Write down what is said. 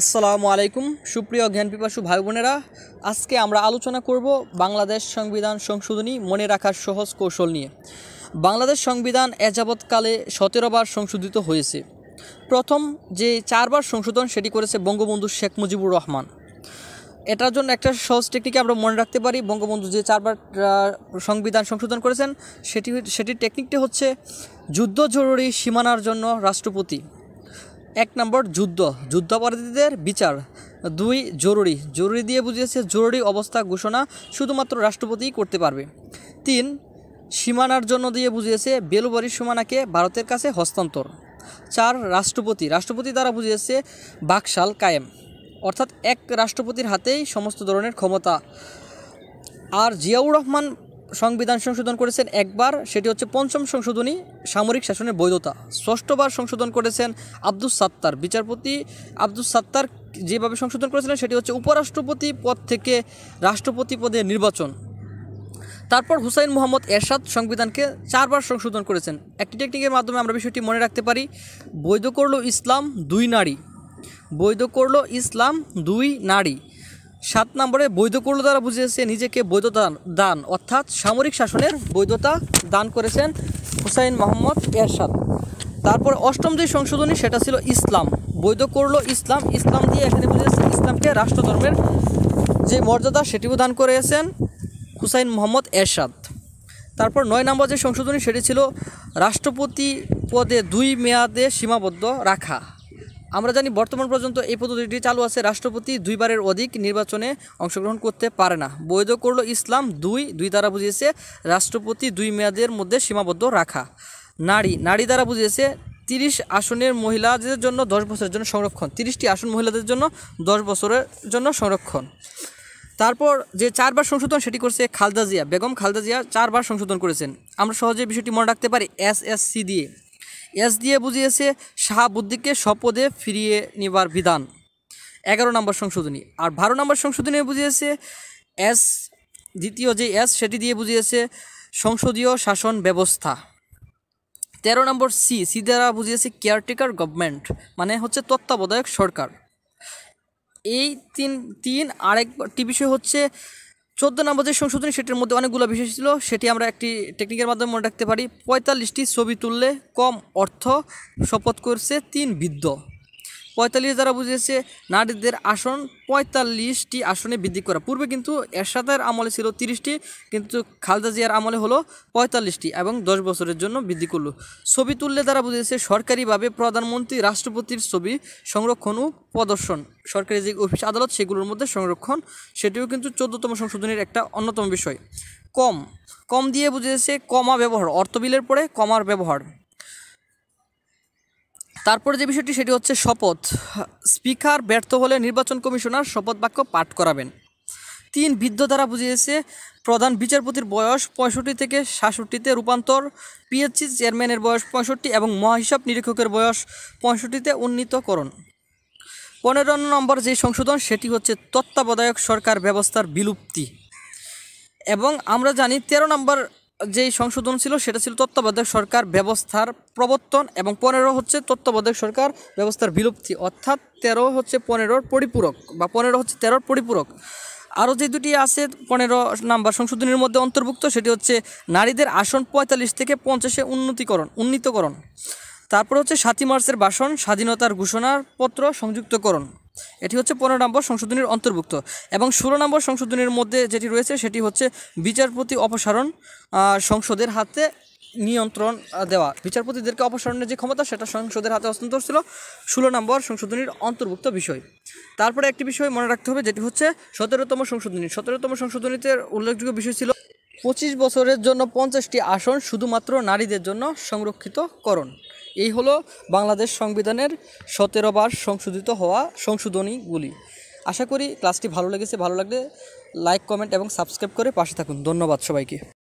আসসালামু আলাইকুম সুপ্রিয় জ্ঞান পিপাসু ভাই বোনেরা আজকে আমরা আলোচনা করব বাংলাদেশ সংবিধান সংশোধনী মনে রাখার সহজ কৌশল নিয়ে বাংলাদেশ সংবিধান এযাবৎকালে সতেরোবার সংশোধিত হয়েছে প্রথম যে চারবার সংশোধন সেটি করেছে বঙ্গবন্ধু শেখ মুজিবুর রহমান এটার জন্য একটা সহজ টেকনিকে আমরা মনে রাখতে পারি বঙ্গবন্ধু যে চারবার সংবিধান সংশোধন করেছেন সেটি সেটির টেকনিকটি হচ্ছে যুদ্ধ জরুরি সীমানার জন্য রাষ্ট্রপতি এক নম্বর যুদ্ধ যুদ্ধাপরাধীদের বিচার দুই জরুরি জরুরি দিয়ে বুঝিয়েছে জরুরি অবস্থা ঘোষণা শুধুমাত্র রাষ্ট্রপতিই করতে পারবে তিন সীমানার জন্য দিয়ে বুঝিয়েছে বেলুবাড়ির সীমানাকে ভারতের কাছে হস্তান্তর চার রাষ্ট্রপতি রাষ্ট্রপতি দ্বারা বুঝিয়েছে বাকশাল কায়েম অর্থাৎ এক রাষ্ট্রপতির হাতেই সমস্ত ধরনের ক্ষমতা আর জিয়াউর রহমান সংবিধান সংশোধন করেছেন একবার সেটি হচ্ছে পঞ্চম সংশোধনী সামরিক শাসনের বৈধতা ষষ্ঠবার সংশোধন করেছেন আব্দুস সাত্তার বিচারপতি আব্দুস সাত্তার যেভাবে সংশোধন করেছিলেন সেটি হচ্ছে উপরাষ্ট্রপতি পদ থেকে রাষ্ট্রপতি পদে নির্বাচন তারপর হুসাইন মোহাম্মদ এরশাদ সংবিধানকে চারবার সংশোধন করেছেন একটি টেকনিকের মাধ্যমে আমরা বিষয়টি মনে রাখতে পারি বৈধ করল ইসলাম দুই নারী বৈধ করল ইসলাম দুই নারী সাত নম্বরে বৈধ করল দ্বারা বুঝিয়েছে নিজেকে বৈধতা দান অর্থাৎ সামরিক শাসনের বৈধতা দান করেছেন হুসাইন মোহাম্মদ এরশাদ তারপর অষ্টম যে সংশোধনী সেটা ছিল ইসলাম বৈধ করল ইসলাম ইসলাম দিয়ে এখানে বুঝিয়েছে ইসলামকে রাষ্ট্রধর্মের যে মর্যাদা সেটিও দান করেছেন হুসাইন মোহাম্মদ এরশাদ তারপর নয় নম্বর যে সংশোধনী সেটি ছিল রাষ্ট্রপতি পদে দুই মেয়াদে সীমাবদ্ধ রাখা আমরা জানি বর্তমান পর্যন্ত এই পদ্ধতিটি চালু আছে রাষ্ট্রপতি দুইবারের অধিক নির্বাচনে অংশগ্রহণ করতে পারে না বৈধ করল ইসলাম দুই দুই দ্বারা বুঝিয়েছে রাষ্ট্রপতি দুই মেয়াদের মধ্যে সীমাবদ্ধ রাখা নারী নারী দ্বারা বুঝিয়েছে তিরিশ আসনের মহিলাদের জন্য দশ বছরের জন্য সংরক্ষণ তিরিশটি আসন মহিলাদের জন্য দশ বছরের জন্য সংরক্ষণ তারপর যে চারবার সংশোধন সেটি করছে খালদা জিয়া বেগম খালদা জিয়া চারবার সংশোধন করেছেন আমরা সহজে বিষয়টি মনে রাখতে পারি এস এস সি দিয়ে এস দিয়ে বুঝিয়েছে শাহাবুদ্দিনকে স্বপদে ফিরিয়ে নেবার বিধান এগারো নম্বর সংশোধনী আর বারো নম্বর সংশোধনী বুঝিয়েছে এস দ্বিতীয় যে এস সেটি দিয়ে বুঝিয়েছে সংসদীয় শাসন ব্যবস্থা তেরো নম্বর সি সি দ্বারা বুঝিয়েছে কেয়ারটেকার গভর্নমেন্ট মানে হচ্ছে তত্ত্বাবধায়ক সরকার এই তিন তিন আরেক টি বিষয় হচ্ছে চোদ্দো নম্বর যে সংশোধনী সেটির মধ্যে অনেকগুলো বিষয় ছিল সেটি আমরা একটি টেকনিকের মাধ্যমে মনে রাখতে পারি পঁয়তাল্লিশটি ছবি তুললে কম অর্থ শপথ করছে তিন বৃদ্ধ পঁয়তাল্লিশ দ্বারা বুঝিয়েছে নারীদের আসন পঁয়তাল্লিশটি আসনে বৃদ্ধি করা পূর্বে কিন্তু এরশাদের আমলে ছিল তিরিশটি কিন্তু খালদা জিয়ার আমলে হলো পঁয়তাল্লিশটি এবং দশ বছরের জন্য বৃদ্ধি করলো ছবি তুললে দ্বারা বুঝিয়েছে সরকারিভাবে প্রধানমন্ত্রী রাষ্ট্রপতির ছবি সংরক্ষণ ও প্রদর্শন সরকারি যে অফিস আদালত সেগুলোর মধ্যে সংরক্ষণ সেটিও কিন্তু চোদ্দতম সংশোধনের একটা অন্যতম বিষয় কম কম দিয়ে বুঝিয়েছে কমা ব্যবহার অর্থবিলের পরে কমার ব্যবহার তারপরে যে বিষয়টি সেটি হচ্ছে শপথ স্পিকার ব্যর্থ হলে নির্বাচন কমিশনার শপথ বাক্য পাঠ করাবেন তিন বৃদ্ধ দ্বারা বুঝিয়েছে প্রধান বিচারপতির বয়স পঁয়ষট্টি থেকে সাতষট্টিতে রূপান্তর পিএইচসি চেয়ারম্যানের বয়স পঁয়ষট্টি এবং মহাহিসাব নিরীক্ষকের বয়স পঁয়ষট্টিতে উন্নীতকরণ পনেরো নম্বর যে সংশোধন সেটি হচ্ছে তত্ত্বাবধায়ক সরকার ব্যবস্থার বিলুপ্তি এবং আমরা জানি তেরো নম্বর যে সংশোধন ছিল সেটা ছিল তত্ত্বাবধায়ক সরকার ব্যবস্থার প্রবর্তন এবং পনেরো হচ্ছে তত্ত্বাবধায়ক সরকার ব্যবস্থার বিলুপ্তি অর্থাৎ তেরো হচ্ছে পনেরোর পরিপূরক বা পনেরো হচ্ছে তেরোর পরিপূরক আরও যে দুটি আছে পনেরো নাম্বার সংশোধনীর মধ্যে অন্তর্ভুক্ত সেটি হচ্ছে নারীদের আসন পঁয়তাল্লিশ থেকে পঞ্চাশে উন্নতিকরণ উন্নীতকরণ তারপর হচ্ছে সাতই মার্চের ভাষণ স্বাধীনতার ঘোষণার পত্র সংযুক্তকরণ এটি হচ্ছে পনেরো নম্বর সংশোধনীর অন্তর্ভুক্ত এবং ষোলো নম্বর সংশোধনীর মধ্যে যেটি রয়েছে সেটি হচ্ছে বিচারপতি অপসারণ সংসদের হাতে নিয়ন্ত্রণ দেওয়া বিচারপতিদেরকে অপসারণের যে ক্ষমতা সেটা সংসদের হাতে হস্তান্তর ছিল ষোলো নম্বর সংশোধনীর অন্তর্ভুক্ত বিষয় তারপরে একটি বিষয় মনে রাখতে হবে যেটি হচ্ছে সতেরোতম সংশোধনী সতেরোতম সংশোধনীতে উল্লেখযোগ্য বিষয় ছিল পঁচিশ বছরের জন্য পঞ্চাশটি আসন শুধুমাত্র নারীদের জন্য সংরক্ষিতকরণ এই হলো বাংলাদেশ সংবিধানের সতেরো বার সংশোধিত হওয়া সংশোধনীগুলি আশা করি ক্লাসটি ভালো লেগেছে ভালো লাগলে লাইক কমেন্ট এবং সাবস্ক্রাইব করে পাশে থাকুন ধন্যবাদ সবাইকে